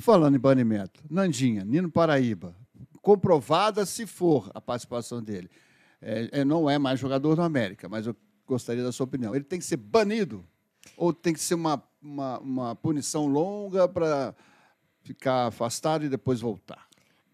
Falando em banimento, Nandinha, Nino Paraíba, comprovada se for a participação dele. É, é, não é mais jogador do América, mas eu gostaria da sua opinião. Ele tem que ser banido ou tem que ser uma, uma, uma punição longa para ficar afastado e depois voltar?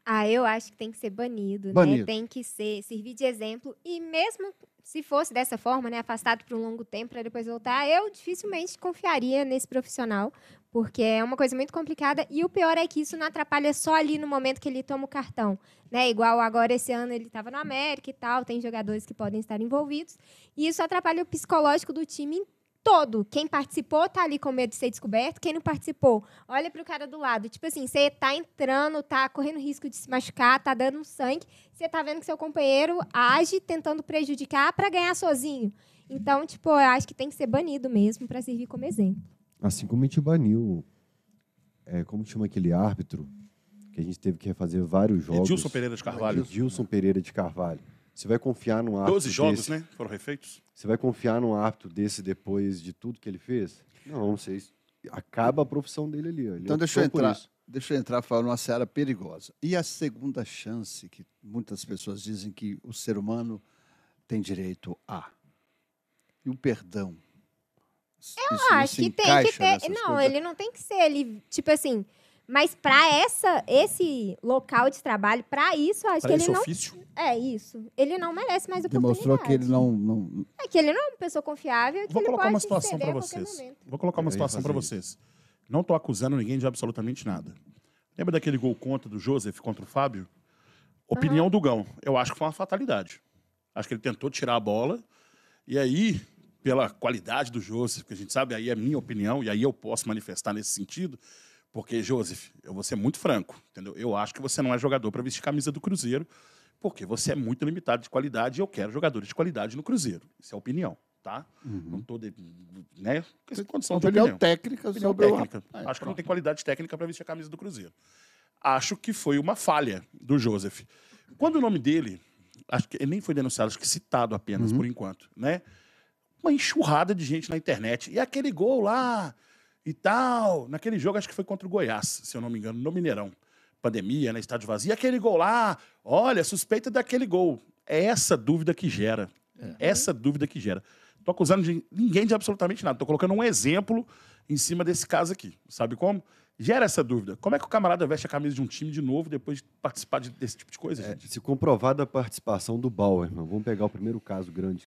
Ah, eu acho que tem que ser banido, né? banido. né? Tem que ser, servir de exemplo. E mesmo se fosse dessa forma, né, afastado por um longo tempo para depois voltar, eu dificilmente confiaria nesse profissional, porque é uma coisa muito complicada. E o pior é que isso não atrapalha só ali no momento que ele toma o cartão, né? Igual agora esse ano ele estava no América e tal, tem jogadores que podem estar envolvidos, e isso atrapalha o psicológico do time inteiro todo. Quem participou tá ali com medo de ser descoberto, quem não participou, olha pro cara do lado. Tipo assim, você tá entrando, tá correndo risco de se machucar, tá dando um sangue, você tá vendo que seu companheiro age tentando prejudicar para ganhar sozinho. Então, tipo, eu acho que tem que ser banido mesmo para servir como exemplo. Assim como a gente baniu, é, como chama aquele árbitro que a gente teve que refazer vários jogos. Edilson Pereira de Carvalho. Edilson Pereira de Carvalho você vai confiar num árbitro. 12 jogos, desse... né? Foram refeitos. Você vai confiar num árbitro desse depois de tudo que ele fez? Não, você acaba a profissão dele ali. então, deixa eu entrar. Deixa eu entrar falando uma seara perigosa. E a segunda chance que muitas pessoas dizem que o ser humano tem direito a? E o perdão? Eu isso, acho isso que tem que ter. Não, coisas. ele não tem que ser. Ele, tipo assim. Mas para essa esse local de trabalho, para isso, acho pra que ele não. É isso. Ele não merece mais oportunidade. Demonstrou que ele não, não... É que ele não é uma pessoa confiável e que Vou ele colocar pode uma situação para vocês. Vou colocar uma situação para vocês. Não estou acusando ninguém de absolutamente nada. Lembra daquele gol contra do Joseph contra o Fábio? Opinião uhum. do Gão. Eu acho que foi uma fatalidade. Acho que ele tentou tirar a bola. E aí, pela qualidade do Joseph, que a gente sabe, aí é minha opinião, e aí eu posso manifestar nesse sentido. Porque, Joseph, eu vou ser muito franco, entendeu? Eu acho que você não é jogador para vestir camisa do Cruzeiro porque você é muito limitado de qualidade e eu quero jogadores de qualidade no Cruzeiro. Isso é opinião, tá? Uhum. Não estou. Né? Essa é condição de opinião. técnica opinião sobre técnica. A... Ah, é Acho que não tem qualidade técnica para vestir a camisa do Cruzeiro. Acho que foi uma falha do Joseph. Quando o nome dele, acho que ele nem foi denunciado, acho que citado apenas uhum. por enquanto, né? Uma enxurrada de gente na internet. E aquele gol lá e tal, naquele jogo, acho que foi contra o Goiás, se eu não me engano, no Mineirão pandemia, né, estádio vazio, e aquele gol lá, olha, suspeita daquele gol. É essa dúvida que gera. É. Essa dúvida que gera. Tô acusando de ninguém de absolutamente nada. Tô colocando um exemplo em cima desse caso aqui. Sabe como? Gera essa dúvida. Como é que o camarada veste a camisa de um time de novo depois de participar de, desse tipo de coisa, é, Se comprovada a participação do Bauer, irmão. Vamos pegar o primeiro caso grande